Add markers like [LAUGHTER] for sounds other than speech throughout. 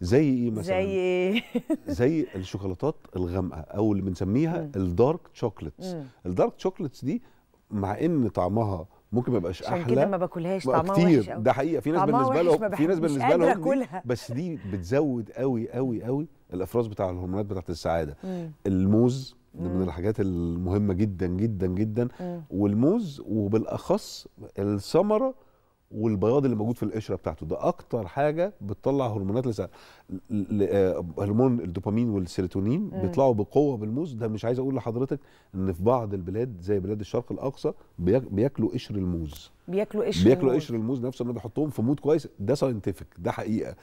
زي ايه مثلا زي إيه؟ [LAUGHS] زي الشوكولاتات الغامقه او اللي بنسميها الدارك شوكليتس الدارك شوكليتس دي مع ان طعمها ممكن ما يبقاش احلى عشان كده ما باكلهاش طعمها كتير ده حقيقه في ناس بالنسبه لهم في ناس بالنسبه لهم بس دي بتزود قوي قوي قوي الافراز بتاع الهرمونات بتاعه السعاده مم. الموز مم. من الحاجات المهمه جدا جدا جدا مم. والموز وبالاخص الثمره والبياض اللي موجود في القشره بتاعته ده اكتر حاجه بتطلع هرمونات لسه آه، هرمون الدوبامين والسيروتونين بيطلعوا بقوه بالموز ده مش عايز اقول لحضرتك ان في بعض البلاد زي بلاد الشرق الاقصى بياكلوا قشر الموز بياكلوا قشر بياكلوا قشر الموز نفسه انه بيحطوهم في مود كويس ده ساينتفك ده حقيقه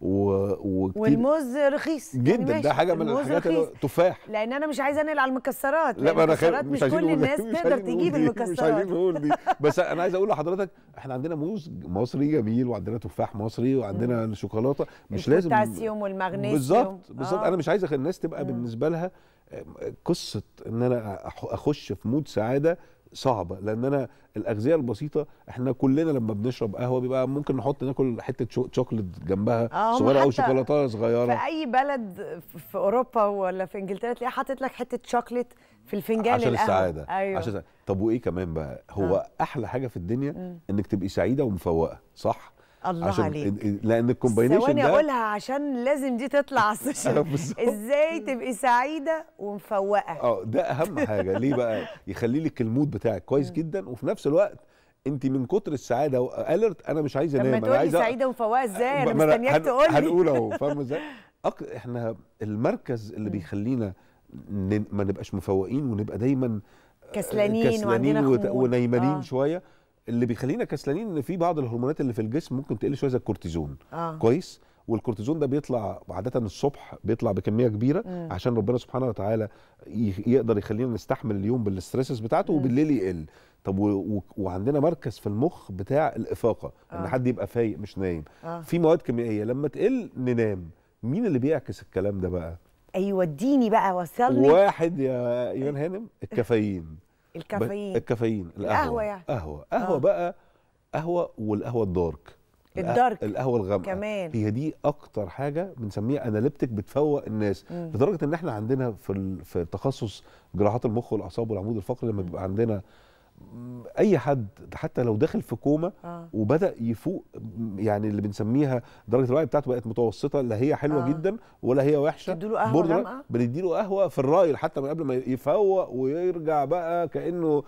و... وكتير والموز رخيص يعني جدا يعني ده حاجه من الحاجات التفاح لان انا مش عايز انقل على المكسرات لا يعني المكسرات خير مش, مش كل الناس تقدر تجيب المكسرات مش عايزين نقول دي بس انا عايز اقول لحضرتك احنا عندنا موز مصري جميل وعندنا تفاح مصري وعندنا شوكولاته مش لازم البوتاسيوم والمغنيسيوم بالظبط آه. بالظبط انا مش عايز الناس تبقى بالنسبه لها آه، قصه ان انا اخش في مود سعاده صعبه لان انا الاغذيه البسيطه احنا كلنا لما بنشرب قهوه بيبقى ممكن نحط ناكل حته شوكليت جنبها آه، صغيره او شوكولاته صغيره في اي بلد في اوروبا ولا في انجلترا تلاقي حاطط لك حته شوكليت في الفنجان عشان القهوة. السعاده أيوة. عشان طب وايه كمان بقى هو آه. احلى حاجه في الدنيا انك تبقي سعيده ومفوقه صح الله عشان عليك لان الكومباينيشن ثواني اقولها عشان لازم دي تطلع على السوشيال [LAUGHS] ازاي تبقي سعيده ومفوقه اه ده اهم حاجه ليه بقى يخلي لك المود بتاعك كويس جدا وفي نفس الوقت انت من كتر السعاده والرت انا مش عايزه انام انا عايزه سعيده ومفوقه ازاي انا مستنياك تقول لي هنقول اهو [LAUGHS] فاهمه ازاي أك... احنا المركز اللي بيخلينا ن... ما نبقاش مفوقين ونبقى دايما آه، كسلانين, كسلانين وعندنا وت... ونايمانين آه. شويه اللي بيخلينا كسلانين ان في بعض الهرمونات اللي في الجسم ممكن تقل شويه زي الكورتيزون آه. كويس والكورتيزون ده بيطلع عاده الصبح بيطلع بكميه كبيره م. عشان ربنا سبحانه وتعالى يقدر يخلينا نستحمل اليوم بالستريسز بتاعته وبالليل يقل طب و... و... وعندنا مركز في المخ بتاع الافاقه آه. ان حد يبقى فايق مش نايم آه. في مواد كيميائيه لما تقل ننام مين اللي بيعكس الكلام ده بقى ايوه اديني بقى وصلني واحد يا ايمان هانم الكافيين الكافيين الكافيين القهوه القهوه يعني قهوه آه. قهوه آه. بقى قهوه والقهوه الدارك الدارك القهوه الغامقه كمان هي دي اكتر حاجه بنسميها اناليبتيك بتفوق الناس مم. لدرجه ان احنا عندنا في في تخصص جراحات المخ والاعصاب والعمود الفقري لما بيبقى عندنا اي حد حتى لو داخل في كوما آه. وبدا يفوق يعني اللي بنسميها درجه الوعي بتاعته بقت متوسطه لا هي حلوه آه. جدا ولا هي وحشه له قهوه بندي بنديله قهوه في الراي حتى من قبل ما يفوق ويرجع بقى كانه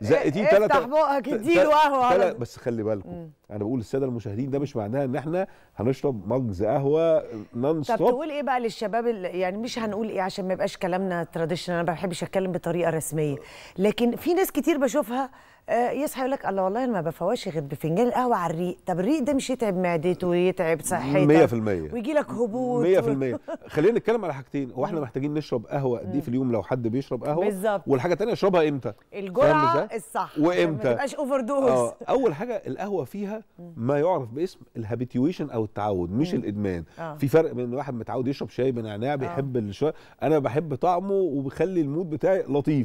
زقتيه ثلاثه افتح بقك اديله قهوه بس خلي بالكم انا بقول للساده المشاهدين ده مش معناها ان احنا هنشرب مجز قهوه نون ستوب طب تقول ايه بقى للشباب يعني مش هنقول ايه عشان ما يبقاش كلامنا تراديشنال انا ما بحبش اتكلم بطريقه رسميه لكن في ناس كتير بشوفها آه، يصحى يقول لك الله والله ما بفواش غير بفنجان القهوه على الريق طب الريق ده مش يتعب معدته ويتعب صحته 100% ويجي لك هبوط 100% خلينا نتكلم على حاجتين هو احنا محتاجين نشرب قهوه قد ايه في اليوم لو حد بيشرب قهوه بالظبط والحاجه الثانيه يشربها امتى الجرعه الصح وامتى ما تبقاش اوفر دوز اه اول حاجه القهوه فيها ما يعرف باسم الهابيتويشن او التعود مش مم. الادمان آه. في فرق بين واحد متعود يشرب شاي بنعناع آه. بيحب آه. الشاي انا بحب طعمه وبيخلي المود بتاعي لطيف